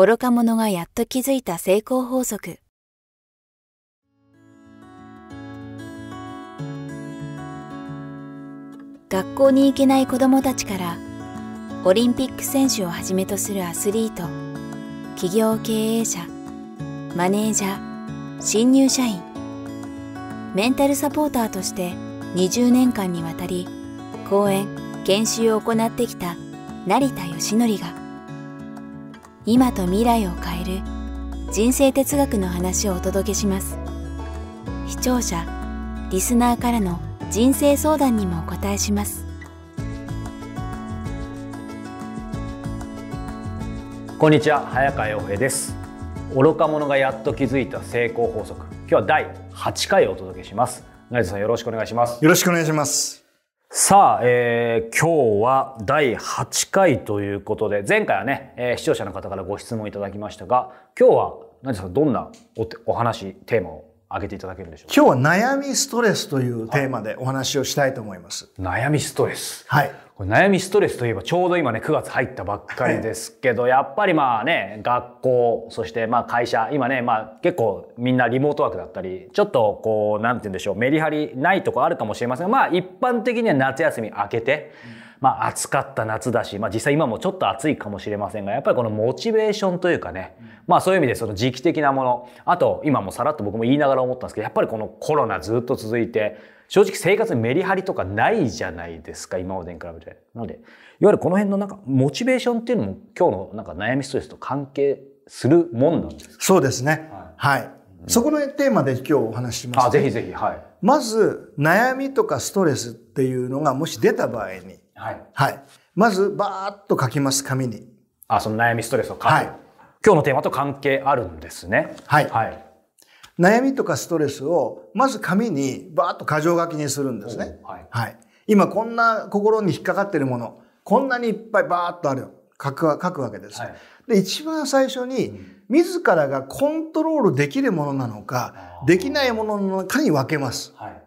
愚か者がやっと気づいた成功法則学校に行けない子どもたちからオリンピック選手をはじめとするアスリート企業経営者マネージャー新入社員メンタルサポーターとして20年間にわたり講演研修を行ってきた成田義則が今と未来を変える人生哲学の話をお届けします視聴者リスナーからの人生相談にもお答えしますこんにちは早川洋平です愚か者がやっと気づいた成功法則今日は第8回お届けします成田さんよろしくお願いしますよろしくお願いしますさあ、えー、今日は第8回ということで、前回はね、えー、視聴者の方からご質問いただきましたが、今日は、何ですどんなおお話、テーマを挙げていただけるでしょうか今日は悩みストレスというテーマでお話をしたいと思います。悩みストレス。はい。これ悩みストレスといえばちょうど今ね9月入ったばっかりですけど、やっぱりまあね学校そしてまあ会社今ねまあ結構みんなリモートワークだったりちょっとこうなんて言うんでしょうメリハリないとこあるかもしれませんがまあ一般的には夏休み明けて、まあ暑かった夏だし、まあ実際今もちょっと暑いかもしれませんが、やっぱりこのモチベーションというかね、まあそういう意味でその時期的なもの、あと今もさらっと僕も言いながら思ったんですけど、やっぱりこのコロナずっと続いて、正直生活にメリハリとかないじゃないですか、今までに比べて。なので、いわゆるこの辺のなんか、モチベーションっていうのも今日のなんか悩みストレスと関係するもんなんですかそうですね。はい。はい、そこのテーマで今日お話しします、ね、あ、ぜひぜひ、はい。まず、悩みとかストレスっていうのがもし出た場合に、はい。はい。まず、ばーっと書きます、紙に。あ、その悩みストレスを書く。はい。今日のテーマと関係あるんですね。はい。はい。悩みとかストレスを、まず紙にバーッと箇条書きにするんですね。はい、はい。今こんな心に引っかかってるもの、こんなにいっぱいバーッとある書く書くわけです、はい、で、一番最初に、自らがコントロールできるものなのか、できないもののかに分けます。はい、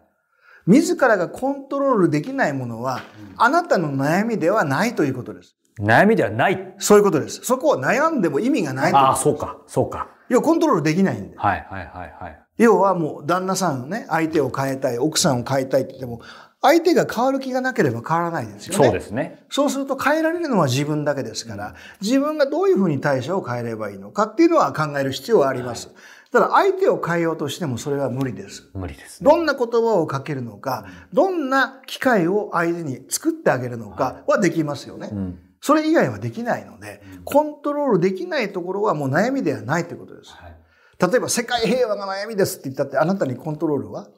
自らがコントロールできないものは、あなたの悩みではないということです。悩みではないそういうことです。そこを悩んでも意味がないああ、そうか、そうか。要はコントロールできないんで。はいはいはいはい。要はもう旦那さんをね、相手を変えたい、奥さんを変えたいって言っても、相手が変わる気がなければ変わらないですよね。そうですね。そうすると変えられるのは自分だけですから、自分がどういうふうに対処を変えればいいのかっていうのは考える必要はあります。はいただ相手を変えようとしてもそれは無理です。無理です、ね、どんな言葉をかけるのか、どんな機会を相手に作ってあげるのかはできますよね。うんそれ以外はできないので、コントロールできないところはもう悩みではないということです。はい、例えば、世界平和が悩みですって言ったって、あなたにコントロールは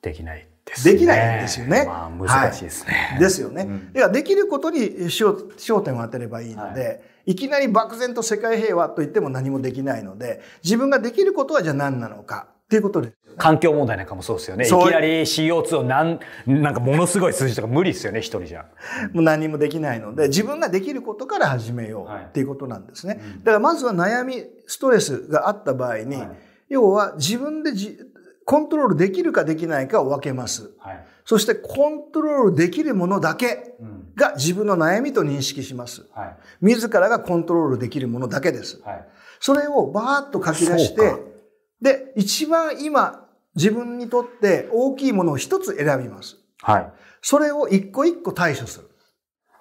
できないですね。できないんですよね。まあ、難しいですね。はい、ですよね。うん、できることに焦点を当てればいいので、はい、いきなり漠然と世界平和と言っても何もできないので、自分ができることはじゃあ何なのか。っていうことで。環境問題なんかもそうですよね。いきなり CO2 をなん、なんかものすごい数字とか無理ですよね、一人じゃ。もう何もできないので、自分ができることから始めようっていうことなんですね。はいうん、だからまずは悩み、ストレスがあった場合に、はい、要は自分でじコントロールできるかできないかを分けます。はい、そしてコントロールできるものだけが自分の悩みと認識します。はい、自らがコントロールできるものだけです。はい、それをバーッと書き出して、で、一番今、自分にとって大きいものを一つ選びます。はい。それを一個一個対処する。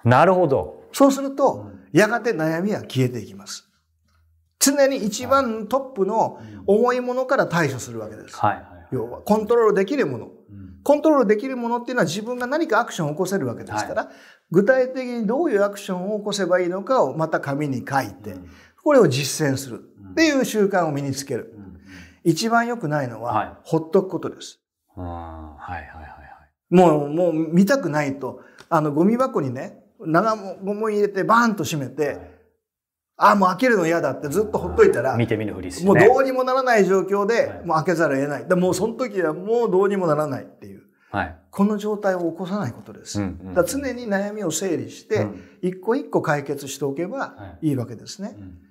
なるほど。そうすると、やがて悩みは消えていきます。常に一番トップの重いものから対処するわけです。はい。要は、コントロールできるもの。コントロールできるものっていうのは自分が何かアクションを起こせるわけですから、はい、具体的にどういうアクションを起こせばいいのかをまた紙に書いて、これを実践するっていう習慣を身につける。一番良くないのは、ほっとくことです。はい、はい、はいはい。もう、もう見たくないと、あの、ゴミ箱にね、長も入れてバーンと閉めて、はいああ、もう開けるの嫌だってずっとほっといたら、見て見ぬふりして、ね、もうどうにもならない状況で、はい、もう開けざるを得ない。でもうその時はもうどうにもならないっていう。はい、この状態を起こさないことです。うんうん、だ常に悩みを整理して、一個一個解決しておけばいいわけですね。うん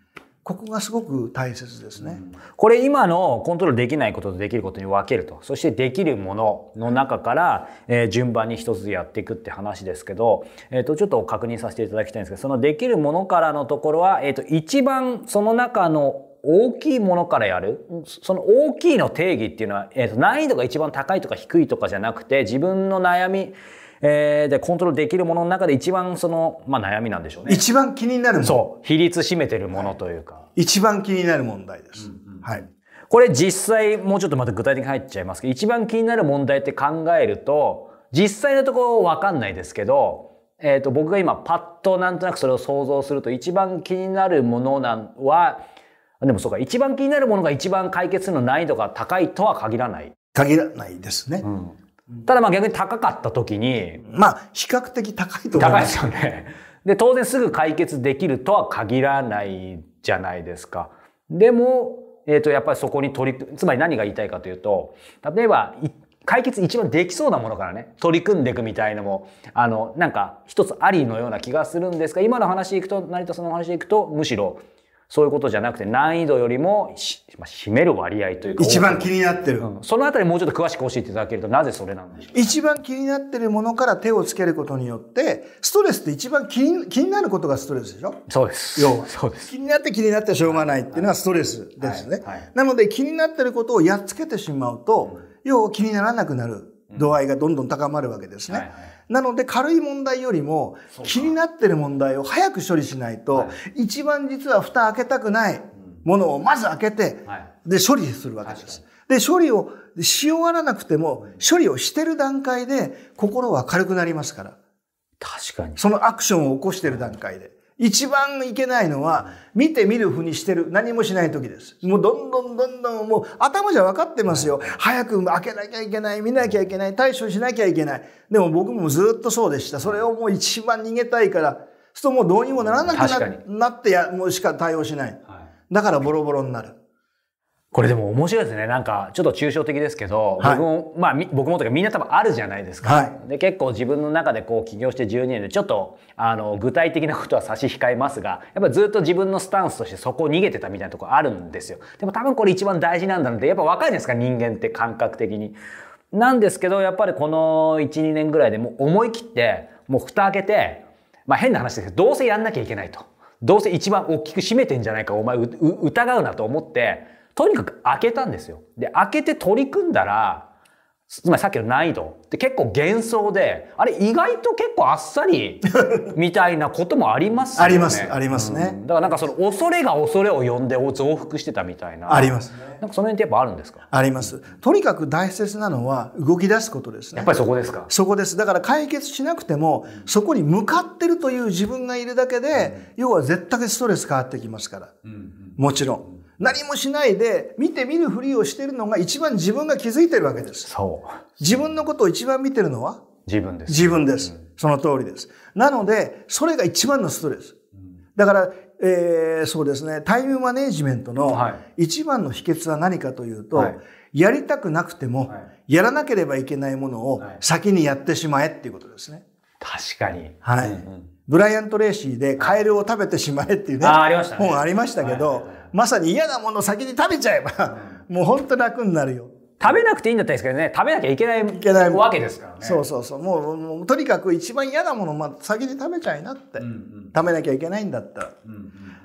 ここがすごく大切ですね。これ今のコントロールできないこととできることに分けると。そしてできるものの中から、えー、順番に一つやっていくって話ですけど、えっ、ー、と、ちょっと確認させていただきたいんですけど、そのできるものからのところは、えっ、ー、と、一番その中の大きいものからやる。その大きいの定義っていうのは、えっ、と、難易度が一番高いとか低いとかじゃなくて、自分の悩み、えー、で、コントロールできるものの中で一番その、まあ悩みなんでしょうね。一番気になるそう。比率占めてるものというか。はい、一番気になる問題です。うんうん、はい。これ実際、もうちょっとまた具体的に入っちゃいますけど、一番気になる問題って考えると、実際のところわかんないですけど、えっ、ー、と、僕が今パッとなんとなくそれを想像すると、一番気になるものなんは、でもそうか、一番気になるものが一番解決するの難易度が高いとは限らない。限らないですね。うん、ただまあ逆に高かった時に。まあ比較的高いと思います。高いですよね。で、当然すぐ解決できるとは限らないじゃないですか。でも、えっ、ー、と、やっぱりそこに取り、つまり何が言いたいかというと、例えば、解決一番できそうなものからね、取り組んでいくみたいのも、あの、なんか一つありのような気がするんですが、今の話行いくと、成田さんの話行いくと、むしろそういうことじゃなくて難易度よりも、まあ、占める割合というか。一番気になってる、うん、そのあたりもうちょっと詳しく教えていただけるとなぜそれなんでしょう一番気になってるものから手をつけることによって、ストレスって一番気に気になることがストレスでしょそうです。要は。そうです。気になって気になってしょうがないっていうのはストレスですね。はいはいはい、なので気になってることをやっつけてしまうと、要は気にならなくなる。度合いがどんどん高まるわけですね。なので軽い問題よりも気になってる問題を早く処理しないと、一番実は蓋開けたくないものをまず開けて、で処理するわけです。で、処理をし終わらなくても、処理をしてる段階で心は軽くなりますから。確かに。そのアクションを起こしてる段階で。一番いけないのは、見て見るふにしてる。何もしない時です。もうどんどんどんどん、もう頭じゃ分かってますよ。早く開けなきゃいけない、見なきゃいけない、対処しなきゃいけない。でも僕もずっとそうでした。それをもう一番逃げたいから、そうするともうどうにもならなくななってや、もうしか対応しない。だからボロボロになる。これでも面白いですね。なんか、ちょっと抽象的ですけど、はい、僕も、まあ、僕もというかみんな多分あるじゃないですか。はい、で、結構自分の中でこう起業して12年で、ちょっと、あの、具体的なことは差し控えますが、やっぱずっと自分のスタンスとしてそこを逃げてたみたいなとこあるんですよ。でも多分これ一番大事なんだって、やっぱ若いですか、人間って感覚的に。なんですけど、やっぱりこの1、2年ぐらいでもう思い切って、もう蓋開けて、まあ変な話ですけど、どうせやんなきゃいけないと。どうせ一番大きく締めてんじゃないか、お前疑うなと思って、とにかく開けたんですよ。で、開けて取り組んだら、つまりさっきの難易度って結構幻想で、あれ意外と結構あっさり みたいなこともありますよね。あります、ありますね、うん、だからなんかその恐れが恐れを呼んで増幅してたみたいな。あります、ね、なんかその辺ってやっぱあるんですかあります。とにかく大切なのは動き出すことですね。やっぱりそこですかそこです。だから解決しなくても、そこに向かってるという自分がいるだけで、要は絶対ストレス変わってきますから。うんうん、もちろん。何もしないで見て見るふりをしているのが一番自分が気づいてるわけです。そう。自分のことを一番見てるのは自分です。自分です。その通りです。なので、それが一番のストレス。だから、えー、そうですね、タイムマネジメントの一番の秘訣は何かというと、はい、やりたくなくても、はい、やらなければいけないものを先にやってしまえっていうことですね。確かに。はい。うんうん、ブライアント・レーシーでカエルを食べてしまえっていうね、はい、本ありましたけど、まさに嫌なものを先に食べちゃえば、もう本当楽になるよ。食べなくていいんだったらいいですけどね、食べなきゃいけないいけないわけですからね。そうそうそう。もう、もうとにかく一番嫌なものを、まあ、先に食べちゃいなって、うんうん、食べなきゃいけないんだったら。うんう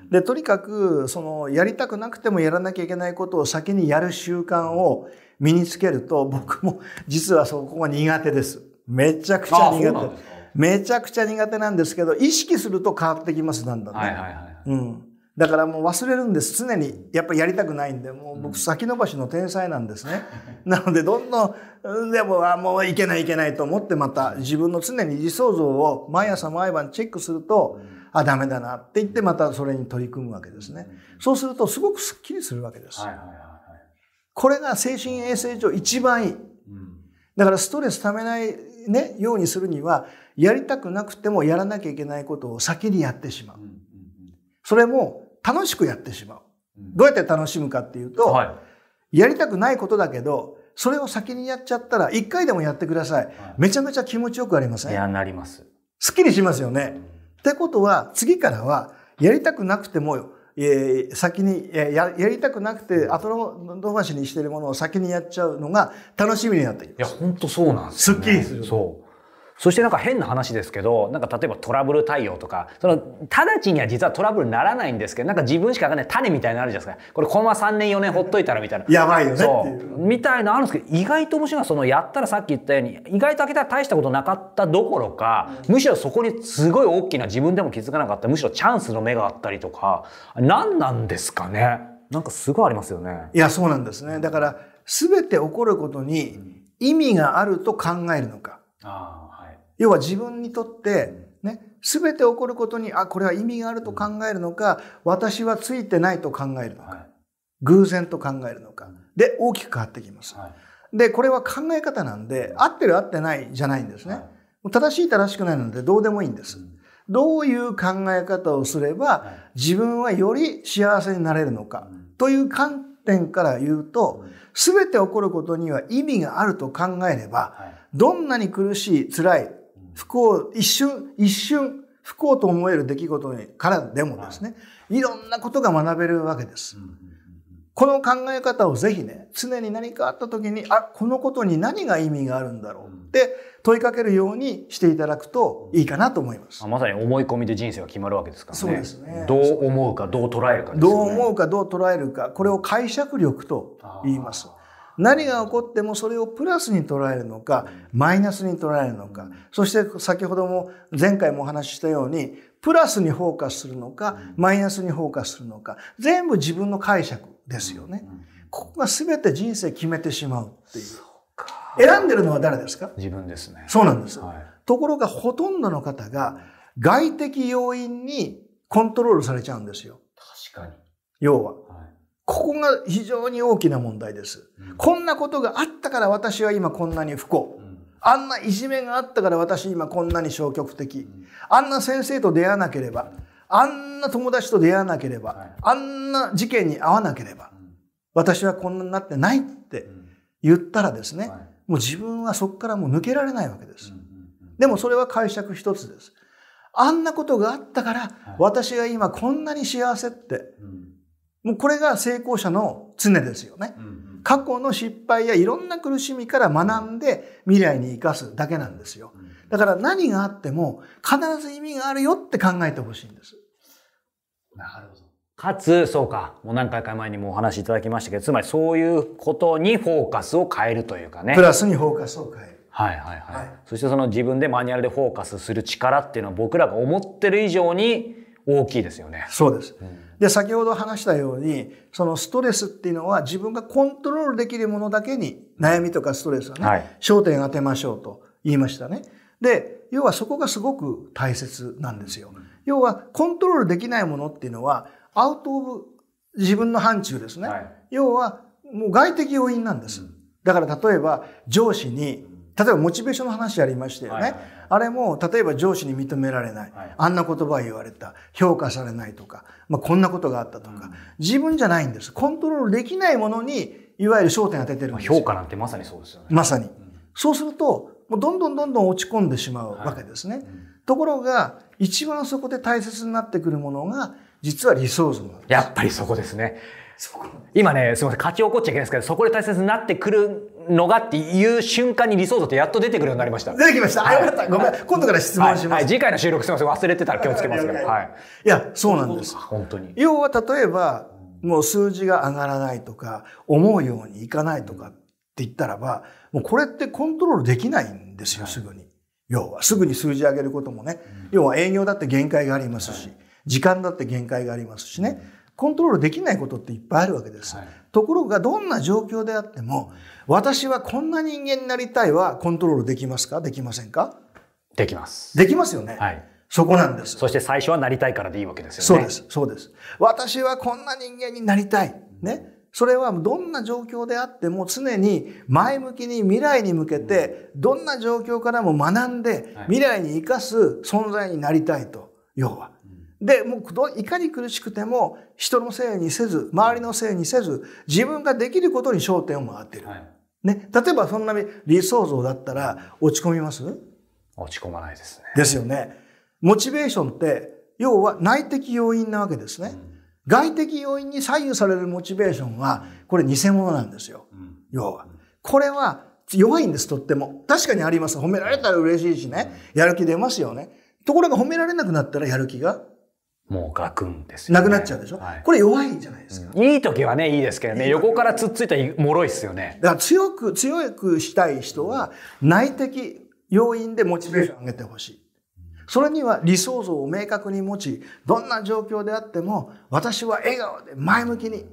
ん、で、とにかく、その、やりたくなくてもやらなきゃいけないことを先にやる習慣を身につけると、僕も実はそこが苦手です。めちゃくちゃ苦手。めちゃくちゃ苦手なんですけど、意識すると変わってきます、だんだんね。はいはいはい。うん。だからもう忘れるんです。常にやっぱりやりたくないんで、もう僕先延ばしの天才なんですね。なのでどんどん、でもあもういけないいけないと思ってまた自分の常に理想像を毎朝毎晩チェックすると、あ、ダメだなって言ってまたそれに取り組むわけですね。そうするとすごくスッキリするわけです。これが精神衛生上一番いい。だからストレス溜めないね、ようにするには、やりたくなくてもやらなきゃいけないことを先にやってしまう。それも楽しくやってしまう。どうやって楽しむかっていうと、はい、やりたくないことだけど、それを先にやっちゃったら、一回でもやってください。めちゃめちゃ気持ちよくありませんいや、なります。すっきりしますよね。ってことは、次からは、やりたくなくても、えー、先にや、やりたくなくて、後のばしにしてるものを先にやっちゃうのが楽しみになってきます。いや、本当そうなんですよ、ね。すっきりする。そう。そしてなんか変な話ですけど、なんか例えばトラブル対応とか、その、直ちには実はトラブルにならないんですけど、なんか自分しかわかんない種みたいなのあるじゃないですか。これこのまま3年4年ほっといたらみたいな。やばいよねそう。みたいなあるんですけど、意外と面白いのは、そのやったらさっき言ったように、意外と開けたら大したことなかったどころか、むしろそこにすごい大きな自分でも気づかなかった、むしろチャンスの目があったりとか、何なんですかね。なんかすごいありますよね。いや、そうなんですね。だから、すべて起こることに意味があると考えるのか。ああ要は自分にとって、ね、すべて起こることに、あ、これは意味があると考えるのか、私はついてないと考えるのか、はい、偶然と考えるのか、で、大きく変わってきます。はい、で、これは考え方なんで、合ってる合ってないじゃないんですね。はい、正しい正しくないので、どうでもいいんです。どういう考え方をすれば、自分はより幸せになれるのか、という観点から言うと、すべて起こることには意味があると考えれば、どんなに苦しい、辛い、不幸、一瞬、一瞬、不幸と思える出来事からでもですね、はい、いろんなことが学べるわけです。この考え方をぜひね、常に何かあった時に、あ、このことに何が意味があるんだろうって問いかけるようにしていただくといいかなと思います。まさに思い込みで人生が決まるわけですからね。そうですね。どう思うか、どう捉えるかですね。どう思うか、どう捉えるか、これを解釈力と言います。何が起こってもそれをプラスに捉えるのかマイナスに捉えるのかそして先ほども前回もお話ししたようにプラスにフォーカスするのかマイナスにフォーカスするのか全部自分の解釈ですよね。ここが全て人生決めてしまうっていう。選んでるのは誰ですか自分ですね。そうなんです、はい。ところがほとんどの方が外的要因にコントロールされちゃうんですよ。確かに。要は。ここが非常に大きな問題です。うん、こんなことがあったから私は今こんなに不幸。うん、あんないじめがあったから私今こんなに消極的。あんな先生と出会わなければ。あんな友達と出会わなければ。はい、あんな事件に遭わなければ。私はこんなになってないって言ったらですね、はい、もう自分はそこからもう抜けられないわけです。でもそれは解釈一つです。あんなことがあったから、私は今こんなに幸せってもうこれが成功者の常ですよね。うん過去の失敗やいろんな苦しみから学んで未来に生かすだけなんですよ。だから何があっても必ず意味があるよって考えてほしいんです。なるほど。かつ、そうか、もう何回か前にもお話しいただきましたけど、つまりそういうことにフォーカスを変えるというかね。プラスにフォーカスを変える。はいはいはい。はい、そしてその自分でマニュアルでフォーカスする力っていうのは僕らが思ってる以上に大きいですよね。そうです。うんで、先ほど話したように、そのストレスっていうのは自分がコントロールできるものだけに悩みとかストレスはね、はい、焦点当てましょうと言いましたね。で、要はそこがすごく大切なんですよ。要はコントロールできないものっていうのはアウトオブ自分の範疇ですね。はい、要はもう外的要因なんです。だから例えば上司に例えばモチベーションの話ありましたよね、はいはいあれも例えば上司に認められな、はい、あんな言葉言われた評価されないとか、まあ、こんなことがあったとか、うん、自分じゃないんですコントロールできないものにいわゆる焦点当ててるんです評価なんてまさにそうですよねまさに、そうするともうどんどんどんどん落ち込んでしまうわけですね、はいうん、ところが一番そこで大切になってくるものが実は理想像なんですやっぱりそこですね今ね、すみません、勝ち起こっちゃいけないですけど、そこで大切になってくるのがっていう瞬間に理想像ってやっと出てくるようになりました。出てきました。あ、よかった。ごめん。今度から質問します。はい、次回の収録すみません。忘れてたら気をつけますから。はい。いや、そうなんです。本当に。要は例えば、もう数字が上がらないとか、思うようにいかないとかって言ったらば、もうこれってコントロールできないんですよ、すぐに。要は、すぐに数字上げることもね。要は営業だって限界がありますし、時間だって限界がありますしね。コントロールできないことっていっぱいあるわけです。はい、ところがどんな状況であっても、私はこんな人間になりたいはコントロールできますかできませんかできます。できますよね。はい。そこなんです。そして最初はなりたいからでいいわけですよね。そうです。そうです。私はこんな人間になりたい。ね。それはどんな状況であっても常に前向きに未来に向けてどんな状況からも学んで未来に生かす存在になりたいと。要は。で、もういかに苦しくても人のせいにせず、周りのせいにせず、自分ができることに焦点を回ってる。はい、ね。例えばそんなに理想像だったら落ち込みます落ち込まないですね。ですよね。モチベーションって、要は内的要因なわけですね。うん、外的要因に左右されるモチベーションは、これ偽物なんですよ。うん、要は。これは弱いんです、とっても。確かにあります。褒められたら嬉しいしね。やる気出ますよね。ところが褒められなくなったらやる気がもうガクンです、ね、なくなっちゃうでしょ、はい、これ弱いじゃないですか、うん、いい時はね、いいですけどね、横から突っついたら脆いっすよね。だから強く、強くしたい人は、内的要因でモチベーション上げてほしい。それには理想像を明確に持ち、どんな状況であっても、私は笑顔で前向きに、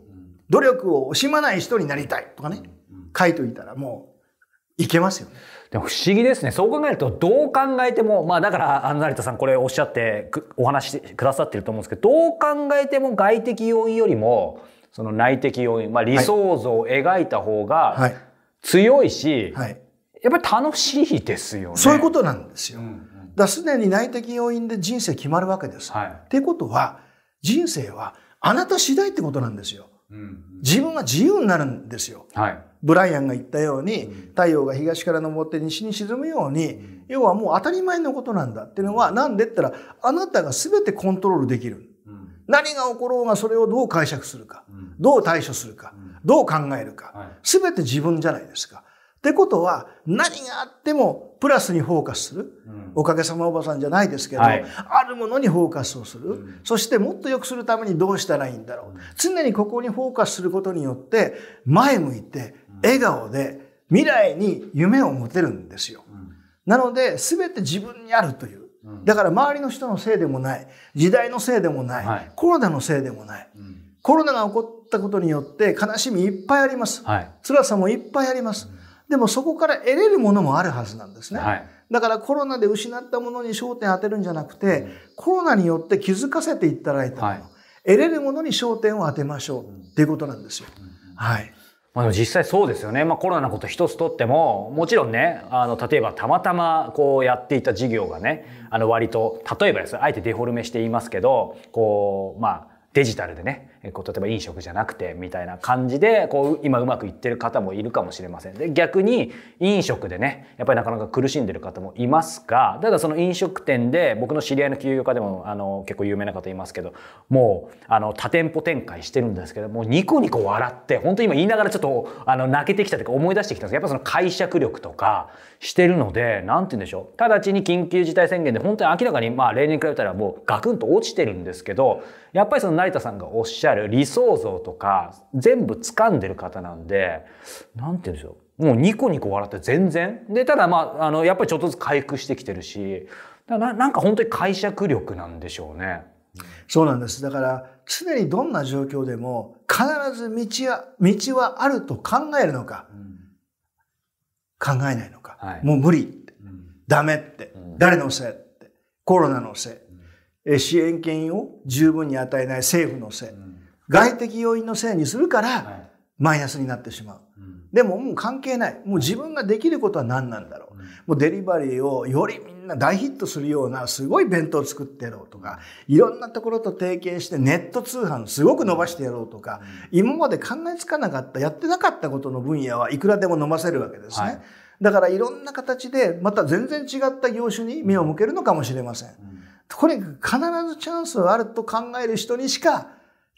努力を惜しまない人になりたいとかね、書いといたらもういけますよね。でも不思議ですね。そう考えると、どう考えても、まあだから、あの、成田さんこれおっしゃってお話しくださってると思うんですけど、どう考えても外的要因よりも、その内的要因、まあ理想像を描いた方が強いし、はい、はい、やっぱり楽しいですよね。そういうことなんですよ。うん、だすでに内的要因で人生決まるわけです。はい、ってことは、人生はあなた次第ってことなんですよ。うん、自分が自由になるんですよ。はいブライアンが言ったように、太陽が東から昇って西に沈むように、要はもう当たり前のことなんだっていうのは、なんでって言ったら、あなたが全てコントロールできる。何が起ころうがそれをどう解釈するか、どう対処するか、どう考えるか、全て自分じゃないですか。ってことは、何があってもプラスにフォーカスする。おかげさまおばさんじゃないですけど、あるものにフォーカスをする、そしてもっと良くするためにどうしたらいいんだろう。常にここにフォーカスすることによって、前向いて、笑顔で未来に夢を持てるんですよ。なので、全て自分にあるという。だから周りの人のせいでもない。時代のせいでもない。はい、コロナのせいでもない。うん、コロナが起こったことによって悲しみいっぱいあります。はい、辛さもいっぱいあります。うん、でもそこから得れるものもあるはずなんですね。はい、だからコロナで失ったものに焦点を当てるんじゃなくて、うん、コロナによって気づかせていただいたもの、得れるものに焦点を当てましょうっていうことなんですよ。はい。まあ、でも実際そうですよね、まあ、コロナのこと一つとってももちろんねあの例えばたまたまこうやっていた事業がねあの割と例えばですあえてデフォルメして言いますけどこうまあデジタルでね例えば飲食じゃなくてみたいな感じでこう今うまくいってる方もいるかもしれませんで逆に飲食でねやっぱりなかなか苦しんでる方もいますがただその飲食店で僕の知り合いの休業家でもあの結構有名な方いますけどもうあの多店舗展開してるんですけどもうニコニコ笑って本当今言いながらちょっとあの泣けてきたというか思い出してきたんですけどやっぱその解釈力とかしてるので何て言うんでしょう直ちに緊急事態宣言で本当に明らかにまあ例年に比べたらもうガクンと落ちてるんですけどやっぱりその成田さんがおっしゃるる理想像とか全部掴んでる方なんで、なんて言うんでしょう。もうニコニコ笑って全然。で、ただまあ、あの、やっぱりちょっとずつ回復してきてるし、だななんか本当に解釈力なんでしょうね。そうなんです。だから、常にどんな状況でも、必ず道は、道はあると考えるのか、うん、考えないのか、はい、もう無理って、うん、ダメって、うん、誰のせいって、コロナのせい、うん、支援金を十分に与えない政府のせい、外的要因のせいにするから、マイナスになってしまう。でももう関係ない。もう自分ができることは何なんだろう。もうデリバリーをよりみんな大ヒットするようなすごい弁当を作ってやろうとか、いろんなところと提携してネット通販すごく伸ばしてやろうとか、今まで考えつかなかった、やってなかったことの分野はいくらでも伸ばせるわけですね。だからいろんな形でまた全然違った業種に目を向けるのかもしれません。とにかく必ずチャンスはあると考える人にしか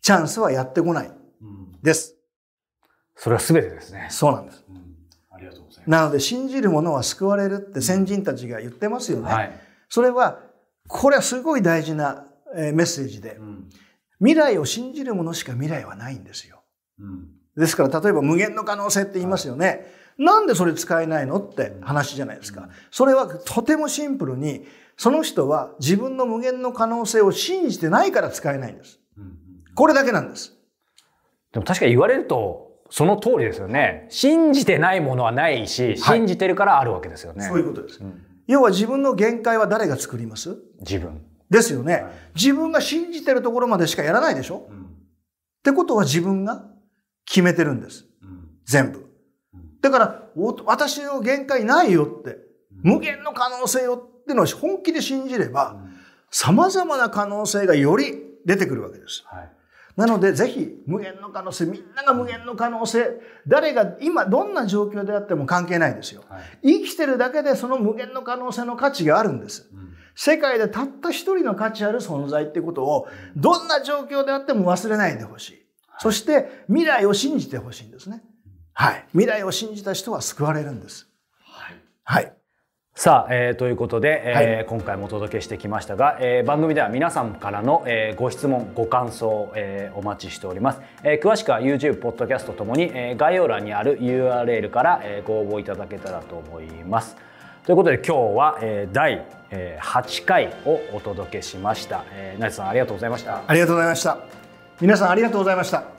チャンスはやってこない。です。それは全てですね。そうなんです。ありがとうございます。なので、信じる者は救われるって先人たちが言ってますよね。はい、それは、これはすごい大事なメッセージで、未来を信じる者しか未来はないんですよ。うん、ですから、例えば無限の可能性って言いますよね。なんでそれ使えないのって話じゃないですか。それはとてもシンプルに、その人は自分の無限の可能性を信じてないから使えないんです。これだけなんです。でも確かに言われると、その通りですよね。信じてないものはないし、信じてるからあるわけですよね。はい、そういうことです、うん、要は自分の限界は誰が作ります自分。ですよね、はい、自分が信じてるところまでしかやらないでしょ、うん、ってことは自分が決めてるんです。うん、全部。だから、私の限界ないよって、無限の可能性よってのを本気で信じれば、様々な可能性がより出てくるわけです。はいなので、ぜひ、無限の可能性、みんなが無限の可能性、誰が今どんな状況であっても関係ないですよ。はい、生きてるだけでその無限の可能性の価値があるんです。うん、世界でたった一人の価値ある存在ってことを、どんな状況であっても忘れないでほしい。はい、そして、未来を信じてほしいんですね。はい。未来を信じた人は救われるんです。はい。はいさあ、えー、ということで、えー、はい、今回もお届けしてきましたが、えー、番組では皆さんからの、えー、ご質問ご感想、えー、お待ちしております、えー、詳しくは YouTube ポッドキャストともに、えー、概要欄にある URL から、えー、ご応募いただけたらと思いますということで今日は、えー、第8回をお届けしました、えー、成田さんありがとうございましたありがとうございました皆さんありがとうございました